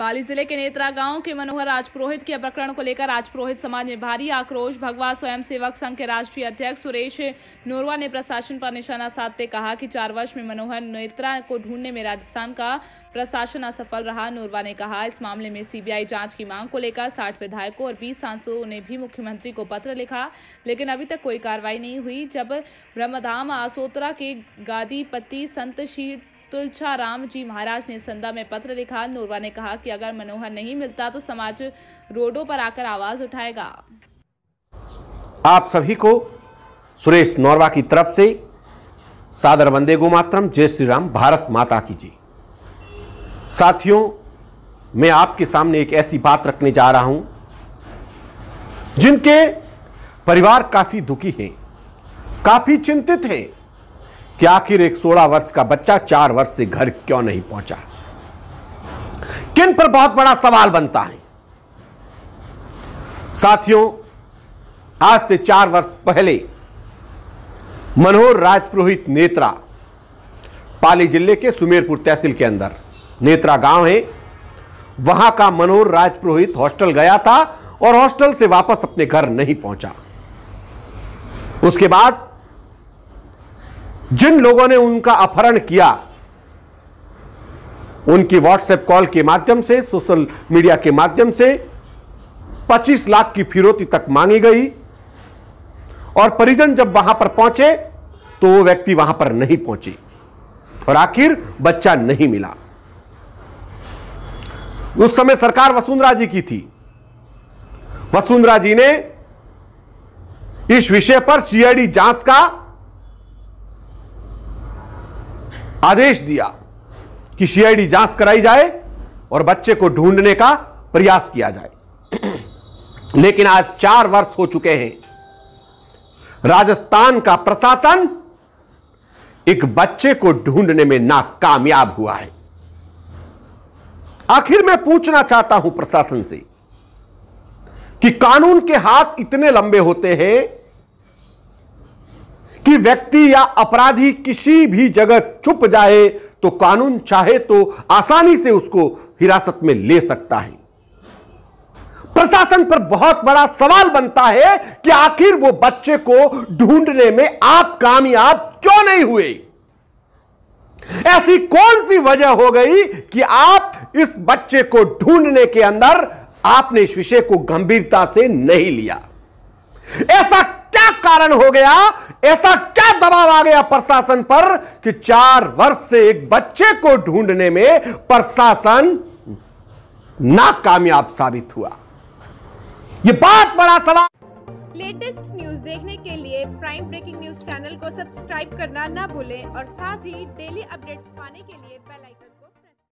पाली जिले के नेत्रा गांव के मनोहर राजपुरोहित के प्रकरण को लेकर राजपुरोहित समाज में भारी आक्रोश भगवा सेवक संघ के राष्ट्रीय अध्यक्ष सुरेश नोरवा ने प्रशासन पर निशाना साधते कहा कि चार वर्ष में मनोहर नेत्रा को ढूंढने में राजस्थान का प्रशासन असफल रहा नोरवा ने कहा इस मामले में सीबीआई जांच की मांग को लेकर साठ विधायकों और बीस सांसदों ने भी मुख्यमंत्री को पत्र लिखा लेकिन अभी तक कोई कार्रवाई नहीं हुई जब ब्रह्मधाम आसोत्रा के गादीपति संत शीत तुलछा राम जी महाराज ने संदा में पत्र लिखा नूरवा ने कहा कि अगर मनोहर नहीं मिलता तो समाज रोडों पर आकर आवाज उठाएगा आप सभी को सुरेश नोरवा की तरफ से सादर वंदे गोमात्रम जय श्री राम भारत माता की जी साथियों मैं आपके सामने एक ऐसी बात रखने जा रहा हूं जिनके परिवार काफी दुखी हैं काफी चिंतित हैं कि आखिर एक 16 वर्ष का बच्चा चार वर्ष से घर क्यों नहीं पहुंचा किन पर बहुत बड़ा सवाल बनता है साथियों आज से चार वर्ष पहले मनोहर राजपुरोहित नेत्रा पाली जिले के सुमेरपुर तहसील के अंदर नेत्रा गांव है वहां का मनोहर राजपुरोहित हॉस्टल गया था और हॉस्टल से वापस अपने घर नहीं पहुंचा उसके बाद जिन लोगों ने उनका अपहरण किया उनकी व्हाट्सएप कॉल के माध्यम से सोशल मीडिया के माध्यम से 25 लाख की फिरौती तक मांगी गई और परिजन जब वहां पर पहुंचे तो वो व्यक्ति वहां पर नहीं पहुंची और आखिर बच्चा नहीं मिला उस समय सरकार वसुंधरा जी की थी वसुंधरा जी ने इस विषय पर सीआईडी जांच का आदेश दिया कि सीआईडी जांच कराई जाए और बच्चे को ढूंढने का प्रयास किया जाए लेकिन आज चार वर्ष हो चुके हैं राजस्थान का प्रशासन एक बच्चे को ढूंढने में नाकामयाब हुआ है आखिर मैं पूछना चाहता हूं प्रशासन से कि कानून के हाथ इतने लंबे होते हैं कि व्यक्ति या अपराधी किसी भी जगह चुप जाए तो कानून चाहे तो आसानी से उसको हिरासत में ले सकता है प्रशासन पर बहुत बड़ा सवाल बनता है कि आखिर वो बच्चे को ढूंढने में आप कामयाब क्यों नहीं हुए ऐसी कौन सी वजह हो गई कि आप इस बच्चे को ढूंढने के अंदर आपने इस विषय को गंभीरता से नहीं लिया ऐसा कारण हो गया ऐसा क्या दबाव आ गया प्रशासन पर कि चार वर्ष से एक बच्चे को ढूंढने में प्रशासन नाकामयाब साबित हुआ यह बहुत बड़ा सवाल लेटेस्ट न्यूज देखने के लिए प्राइम ब्रेकिंग न्यूज चैनल को सब्सक्राइब करना ना भूलें और साथ ही डेली अपडेट्स पाने के लिए बेल